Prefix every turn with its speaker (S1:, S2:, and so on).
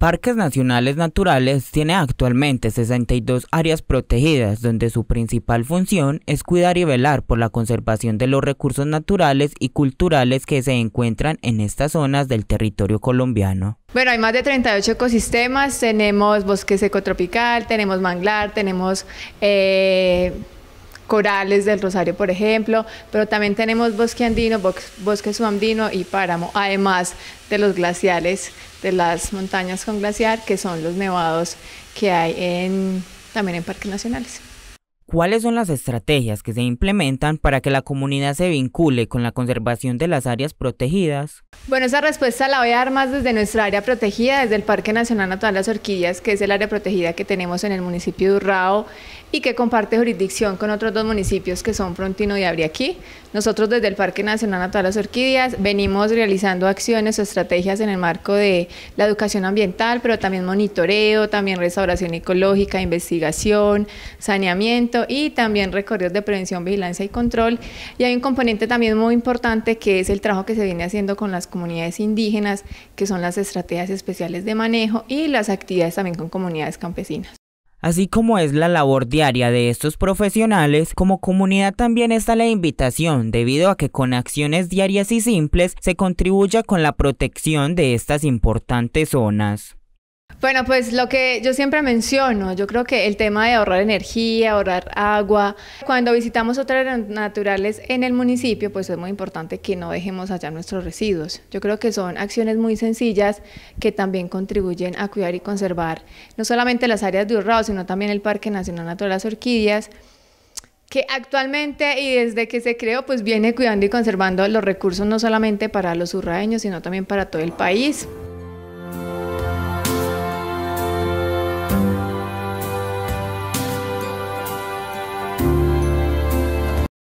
S1: Parques Nacionales Naturales tiene actualmente 62 áreas protegidas, donde su principal función es cuidar y velar por la conservación de los recursos naturales y culturales que se encuentran en estas zonas del territorio colombiano.
S2: Bueno, hay más de 38 ecosistemas, tenemos bosques ecotropical, tenemos manglar, tenemos... Eh, corales del Rosario, por ejemplo, pero también tenemos bosque andino, bosque subandino y páramo, además de los glaciales, de las montañas con glaciar, que son los nevados que hay también en parques nacionales.
S1: ¿Cuáles son las estrategias que se implementan para que la comunidad se vincule con la conservación de las áreas protegidas?
S2: Bueno, esa respuesta la voy a dar más desde nuestra área protegida, desde el Parque Nacional Natural Las Orquídeas, que es el área protegida que tenemos en el municipio de Urrao y que comparte jurisdicción con otros dos municipios que son Frontino y Abriaquí. Nosotros desde el Parque Nacional Natural Las Orquídeas venimos realizando acciones o estrategias en el marco de la educación ambiental, pero también monitoreo, también restauración ecológica, investigación, saneamiento y también recorridos de prevención, vigilancia y control. Y hay un componente también muy importante que es el trabajo que se viene haciendo con las comunidades indígenas, que son las estrategias especiales de manejo y las actividades también con comunidades campesinas.
S1: Así como es la labor diaria de estos profesionales, como comunidad también está la invitación, debido a que con acciones diarias y simples se contribuya con la protección de estas importantes zonas.
S2: Bueno, pues lo que yo siempre menciono, yo creo que el tema de ahorrar energía, ahorrar agua, cuando visitamos otras naturales en el municipio, pues es muy importante que no dejemos allá nuestros residuos. Yo creo que son acciones muy sencillas que también contribuyen a cuidar y conservar no solamente las áreas de Urrao, sino también el Parque Nacional Natural de las Orquídeas que actualmente y desde que se creó, pues viene cuidando y conservando los recursos no solamente para los urraeños, sino también para todo el país.